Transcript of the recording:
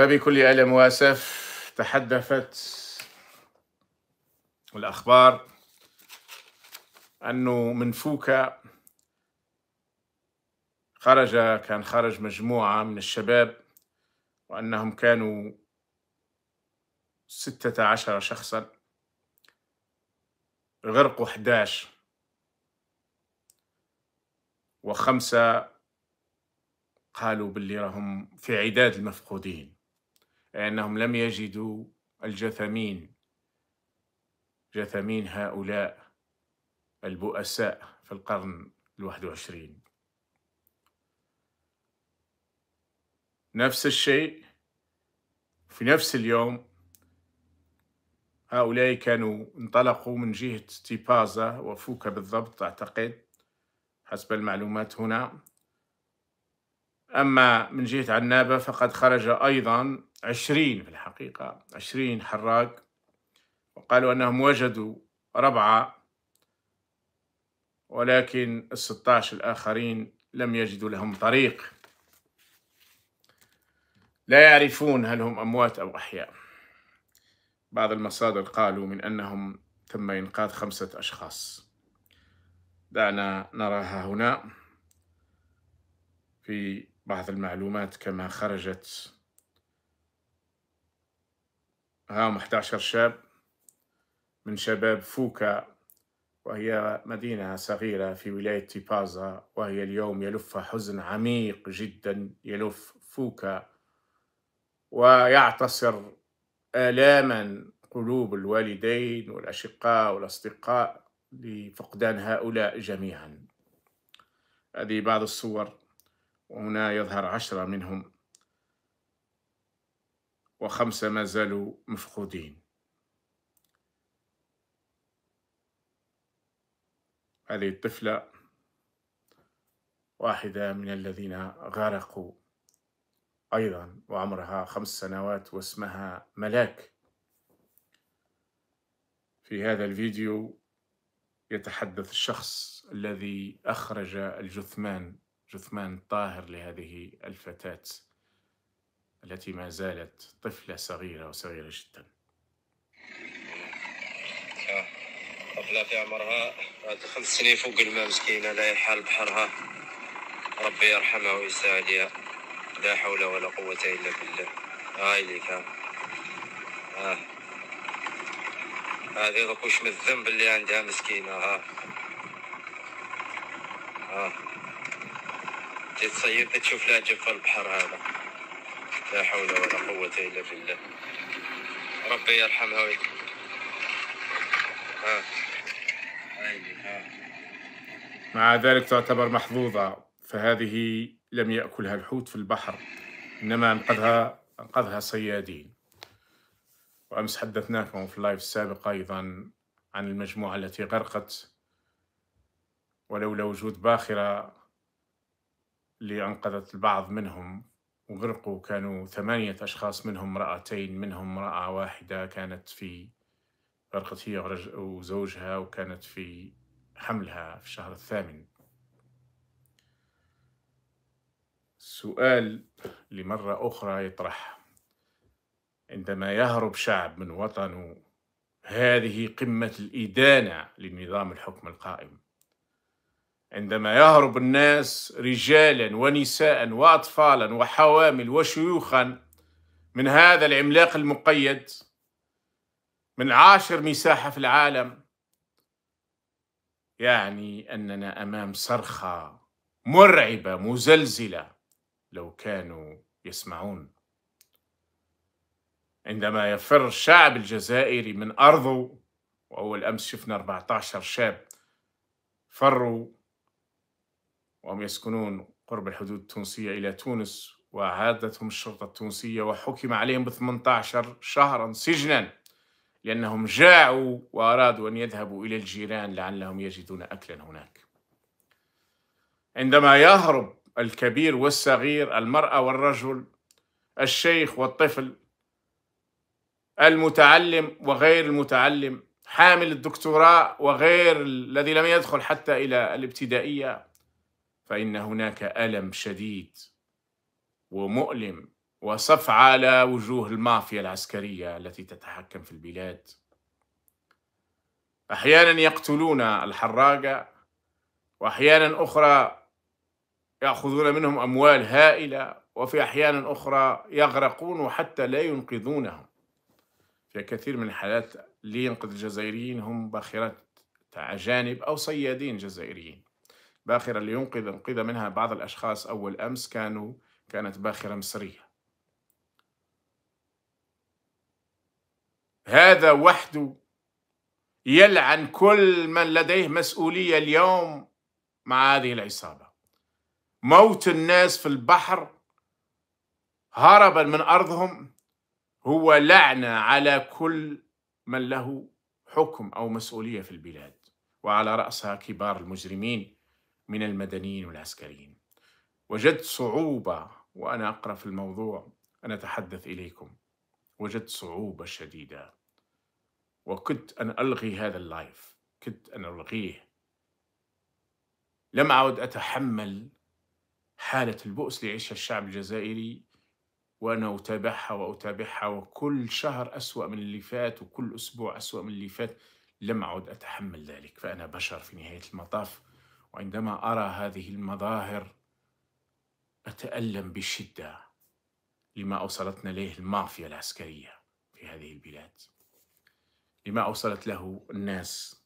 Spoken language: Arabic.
فبكل ألم وأسف تحدثت الأخبار أنه من فوكا خرج كان خرج مجموعة من الشباب وأنهم كانوا ستة عشر شخصا غرقوا 11 وخمسة قالوا باللي راهم في عداد المفقودين لأنهم لم يجدوا الجثمين جثمين هؤلاء البؤساء في القرن الواحد وعشرين نفس الشيء في نفس اليوم هؤلاء كانوا انطلقوا من جهة تيبازا وفوكا بالضبط أعتقد حسب المعلومات هنا أما من جهة عنابة فقد خرج أيضا عشرين في الحقيقة عشرين حراق وقالوا أنهم وجدوا ربعة ولكن الستاش الآخرين لم يجدوا لهم طريق لا يعرفون هل هم أموات أو أحياء بعض المصادر قالوا من أنهم تم إنقاذ خمسة أشخاص دعنا نراها هنا في بعض المعلومات كما خرجت ها 11 شاب من شباب فوكا وهي مدينة صغيرة في ولاية تيبازا وهي اليوم يلف حزن عميق جدا يلف فوكا ويعتصر آلاما قلوب الوالدين والأشقاء والأصدقاء لفقدان هؤلاء جميعا هذه بعض الصور وهنا يظهر عشرة منهم وخمسة ما زالوا مفقودين هذه الطفلة واحدة من الذين غرقوا أيضا وعمرها خمس سنوات واسمها ملاك في هذا الفيديو يتحدث الشخص الذي أخرج الجثمان جثمان طاهر لهذه الفتاة التي ما زالت طفلة صغيرة وصغيرة جدا طفلة في عمرها خمس سنين فوق الماء مسكينة لا يحال بحرها ربي يرحمها ويساعدها لا حول ولا قوة إلا بالله هاي ليك ها آه. هذه دوك واش من الذنب اللي عندها مسكينة ها آه. آه. تجي تصيد تشوف لها جف البحر هذا لا حول ولا قوة إلا بالله ربي يرحمها ويك ها مع ذلك تعتبر محظوظة فهذه لم يأكلها الحوت في البحر إنما أنقذها أنقذها صيادين وأمس حدثناكم في اللايف السابق أيضا عن المجموعة التي غرقت ولولا وجود باخرة اللي أنقذت البعض منهم وغرقوا كانوا ثمانية أشخاص منهم امرأتين منهم امرأة واحدة كانت في غرقت هي وزوجها وكانت في حملها في الشهر الثامن سؤال لمرة أخرى يطرح عندما يهرب شعب من وطنه هذه قمة الإدانة لنظام الحكم القائم عندما يهرب الناس رجالا ونساء واطفالا وحوامل وشيوخا من هذا العملاق المقيد من عاشر مساحه في العالم يعني اننا امام صرخه مرعبه مزلزله لو كانوا يسمعون عندما يفر الشعب الجزائري من ارضه واول امس شفنا 14 شاب فروا وهم يسكنون قرب الحدود التونسية إلى تونس وعادتهم الشرطة التونسية وحكم عليهم ب 18 شهرا سجنا لأنهم جاعوا وأرادوا أن يذهبوا إلى الجيران لعلهم يجدون أكلا هناك عندما يهرب الكبير والصغير المرأة والرجل الشيخ والطفل المتعلم وغير المتعلم حامل الدكتوراه وغير الذي لم يدخل حتى إلى الابتدائية فإن هناك ألم شديد ومؤلم وصف على وجوه المافيا العسكرية التي تتحكم في البلاد أحيانا يقتلون الحراقة وأحيانا أخرى يأخذون منهم أموال هائلة وفي أحيان أخرى يغرقون حتى لا ينقذونهم في كثير من الحالات لينقذ الجزائريين هم باخرات أجانب أو صيادين جزائريين باخرة ينقذ انقذ منها بعض الأشخاص أول أمس كانوا كانت باخرة مصرية هذا وحده يلعن كل من لديه مسؤولية اليوم مع هذه العصابة موت الناس في البحر هربا من أرضهم هو لعنة على كل من له حكم أو مسؤولية في البلاد وعلى رأسها كبار المجرمين من المدنيين والعسكريين وجدت صعوبة وأنا أقرأ في الموضوع أن أتحدث إليكم وجدت صعوبة شديدة وكدت أن ألغي هذا اللايف كدت أن ألغيه لم أعد أتحمل حالة البؤس اللي يعيشها الشعب الجزائري وأنا أتابعها وأتابعها وكل شهر أسوأ من اللي فات وكل أسبوع أسوأ من اللي فات لم أعد أتحمل ذلك فأنا بشر في نهاية المطاف وعندما أرى هذه المظاهر أتألم بشدة لما أوصلتنا إليه المافيا العسكرية في هذه البلاد لما أوصلت له الناس